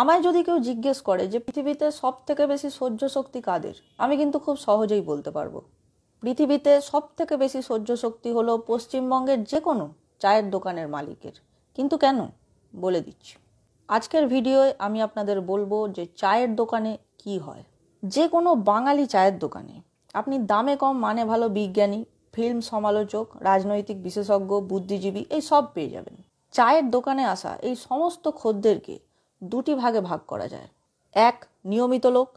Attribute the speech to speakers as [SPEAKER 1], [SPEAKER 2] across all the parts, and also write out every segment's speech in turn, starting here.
[SPEAKER 1] আমায় যদি কেউ জিজ্ঞেস করে যে পৃথিবীতে সব থেকে বেশি সহ্য শক্তি কাদের আমি কিন্তু খুব সহজেই বলতে পারবো পৃথিবীতে সব থেকে বেশি সহ্য শক্তি হলো পশ্চিমবঙ্গের যে কোনো চায়ের দোকানের মালিকের কিন্তু কেন বলে দিচ্ছি আজকের ভিডিওয় আমি আপনাদের বলবো যে চায়ের দোকানে কি হয় যে কোনো বাঙালি চায়ের দোকানে আপনি দামে কম মানে ভালো বিজ্ঞানী ফিল্ম সমালোচক রাজনৈতিক বিশেষজ্ঞ বুদ্ধিজীবী এই সব পেয়ে যাবেন চায়ের দোকানে আসা এই সমস্ত খদ্দেরকে দুটি ভাগে ভাগ করা যায় এক নিয়মিত লোক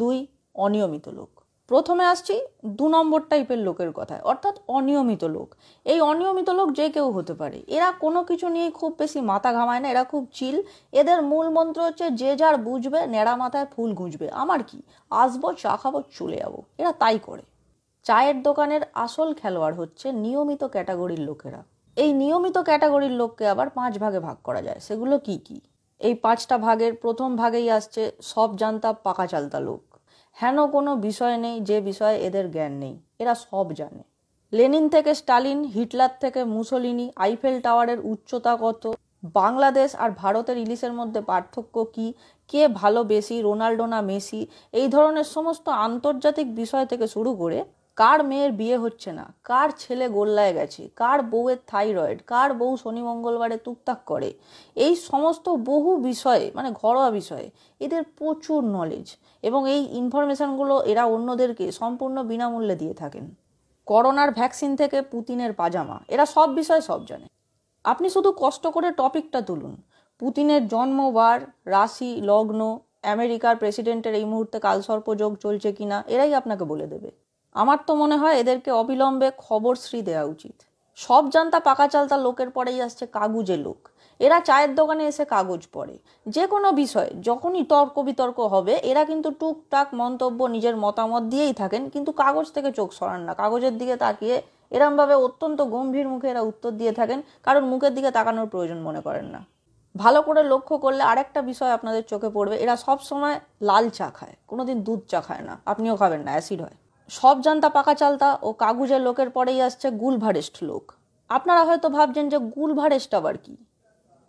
[SPEAKER 1] দুই অনিয়মিত লোক প্রথমে আসছি দু নম্বর টাইপের লোকের কথায় অর্থাৎ অনিয়মিত লোক এই অনিয়মিত লোক যে কেউ হতে পারে এরা কোনো কিছু নিয়ে খুব বেশি মাথা ঘামায় না এরা খুব চিল এদের মূল মন্ত্র হচ্ছে যে যার বুঝবে নেড়া মাথায় ফুল গুঁজবে আমার কি আসবো চা খাবো চলে যাবো এরা তাই করে চায়ের দোকানের আসল খেলোয়াড় হচ্ছে নিয়মিত ক্যাটাগরির লোকেরা এই নিয়মিত ক্যাটাগরির লোককে আবার পাঁচ ভাগে ভাগ করা যায় সেগুলো কি কী এই পাঁচটা ভাগের প্রথম ভাগেই আসছে সব জানতা পাকা চালতা লোক হেন কোনো বিষয় নেই যে বিষয়ে এদের জ্ঞান নেই এরা সব জানে লেনিন থেকে স্টালিন হিটলার থেকে মুসলিনি আইফেল টাওয়ারের উচ্চতা কত বাংলাদেশ আর ভারতের ইলিশের মধ্যে পার্থক্য কি কে ভালো বেশি রোনাল্ডো না মেসি এই ধরনের সমস্ত আন্তর্জাতিক বিষয় থেকে শুরু করে কার মেয়ের বিয়ে হচ্ছে না কার ছেলে গোল্লায় গেছে কার বউয়ের থাইরয়েড কার বউ শনি মঙ্গলবারে টুকটাক করে এই সমস্ত বহু বিষয়ে মানে ঘরোয়া বিষয়ে এদের প্রচুর নলেজ এবং এই ইনফরমেশানগুলো এরা অন্যদেরকে সম্পূর্ণ বিনামূল্যে দিয়ে থাকেন করোনার ভ্যাকসিন থেকে পুতিনের পাজামা এরা সব বিষয়ে সব জানে আপনি শুধু কষ্ট করে টপিকটা তুলুন পুতিনের জন্মবার রাশি লগ্ন আমেরিকার প্রেসিডেন্টের এই মুহূর্তে কালসর্পযোগ চলছে কিনা এরাই আপনাকে বলে দেবে আমার তো মনে হয় এদেরকে অবিলম্বে খবর শ্রী দেওয়া উচিত সব জানতা পাকা চালতা লোকের পরেই আসছে কাগুজে লোক এরা চায়ের দোকানে এসে কাগজ পড়ে যে কোনো বিষয়ে যখনই তর্ক বিতর্ক হবে এরা কিন্তু টুকটাক মন্তব্য নিজের মতামত দিয়েই থাকেন কিন্তু কাগজ থেকে চোখ সরান না কাগজের দিকে তাকিয়ে এরমভাবে অত্যন্ত গম্ভীর মুখে এরা উত্তর দিয়ে থাকেন কারণ মুখের দিকে তাকানোর প্রয়োজন মনে করেন না ভালো করে লক্ষ্য করলে আরেকটা বিষয় আপনাদের চোখে পড়বে এরা সব সময় লাল চা খায় কোনোদিন দুধ চা খায় না আপনিও খাবেন না অ্যাসিড হয় সব জানতা পাকা চালতা ও কাগুজের লোকের পরেই আসছে গুলভারেস্ট লোক আপনারা হয়তো ভাবছেন যে গুলভারেস্ট আবার কি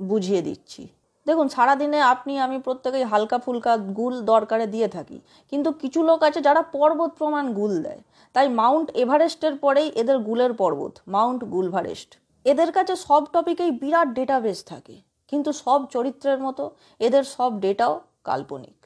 [SPEAKER 1] বুঝিয়ে দিচ্ছি দেখুন সারাদিনে আপনি আমি প্রত্যেকেই হালকা ফুলকা গুল দরকারে দিয়ে থাকি কিন্তু কিছু লোক আছে যারা পর্বত প্রমাণ গুল দেয় তাই মাউন্ট এভারেস্টের পরেই এদের গুলের পর্বত মাউন্ট গুলভারেস্ট এদের কাছে সব টপিকেই বিরাট ডেটাবেস থাকে কিন্তু সব চরিত্রের মতো এদের সব ডেটাও কাল্পনিক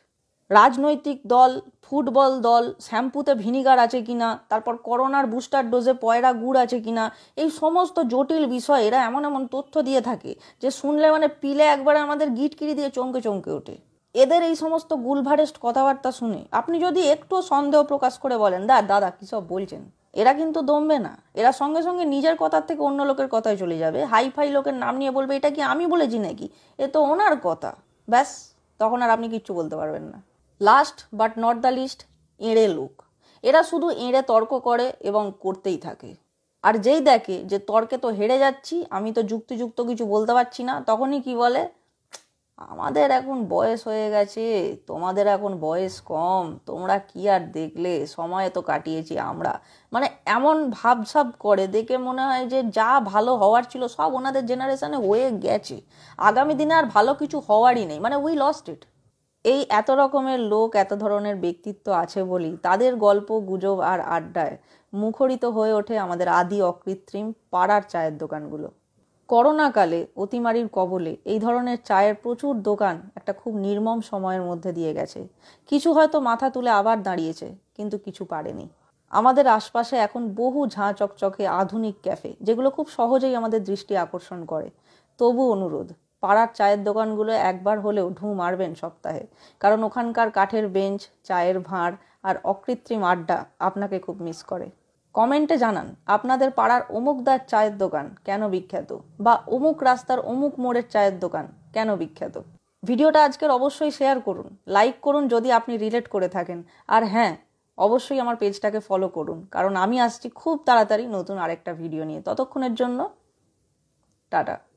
[SPEAKER 1] রাজনৈতিক দল ফুটবল দল শ্যাম্পুতে ভিনিগার আছে কিনা তারপর করোনার বুস্টার ডোজে পয়রা গুড় আছে কিনা এই সমস্ত জটিল বিষয় এরা এমন এমন তথ্য দিয়ে থাকে যে শুনলে মানে পিলে একবারে আমাদের গিটকিরি দিয়ে চমকে চমকে ওঠে এদের এই সমস্ত গুলভারেস্ট কথাবার্তা শুনে আপনি যদি একটু সন্দেহ প্রকাশ করে বলেন দা দাদা কী সব বলছেন এরা কিন্তু দমবে না এরা সঙ্গে সঙ্গে নিজের কথার থেকে অন্য লোকের কথায় চলে যাবে হাই ফাই লোকের নাম নিয়ে বলবে এটা কি আমি বলেছি নাকি এ তো ওনার কথা ব্যাস তখন আর আপনি কিচ্ছু বলতে পারবেন না last but not the least এঁড়ে লোক এরা শুধু এঁড়ে তর্ক করে এবং করতেই থাকে আর যেই দেখে যে তর্কে তো হেরে যাচ্ছি আমি তো যুক্তিযুক্ত কিছু বলতে পারছি না তখনই কি বলে আমাদের এখন বয়স হয়ে গেছে তোমাদের এখন বয়স কম তোমরা কি আর দেখলে সময় তো কাটিয়েছি আমরা মানে এমন ভাবসাব করে দেখে মনে হয় যে যা ভালো হওয়ার ছিল সব ওনাদের জেনারেশানে হয়ে গেছে আগামী দিনে আর ভালো কিছু হওয়ারই নেই মানে উই লস্ট ইট এই এত রকমের লোক এত ধরনের ব্যক্তিত্ব আছে বলি তাদের গল্প গুজব আর আড্ডায় মুখরিত হয়ে ওঠে আমাদের আদি অকৃত্রিম পাড়ার চায়ের দোকানগুলো করোনাকালে অতিমারির কবলে এই ধরনের চায়ের প্রচুর দোকান একটা খুব নির্মম সময়ের মধ্যে দিয়ে গেছে কিছু হয়তো মাথা তুলে আবার দাঁড়িয়েছে কিন্তু কিছু পারেনি আমাদের আশপাশে এখন বহু ঝাঁ চকচকে আধুনিক ক্যাফে যেগুলো খুব সহজেই আমাদের দৃষ্টি আকর্ষণ করে তবু অনুরোধ পাড়ার চায়ের দোকানগুলো একবার হলেও ঢু মারবেন সপ্তাহে কারণ ওখানকার কাঠের বেঞ্চ চায়ের ভাঁড় আর অকৃত্রিম আড্ডা আপনাকে খুব মিস করে কমেন্টে জানান আপনাদের পাড়ার অমুকদার চায়ের দোকান কেন বিখ্যাত বা অমুক রাস্তার অমুক মোড়ের চায়ের দোকান কেন বিখ্যাত ভিডিওটা আজকের অবশ্যই শেয়ার করুন লাইক করুন যদি আপনি রিলেট করে থাকেন আর হ্যাঁ অবশ্যই আমার পেজটাকে ফলো করুন কারণ আমি আসছি খুব তাড়াতাড়ি নতুন আরেকটা ভিডিও নিয়ে ততক্ষণের জন্য টাটা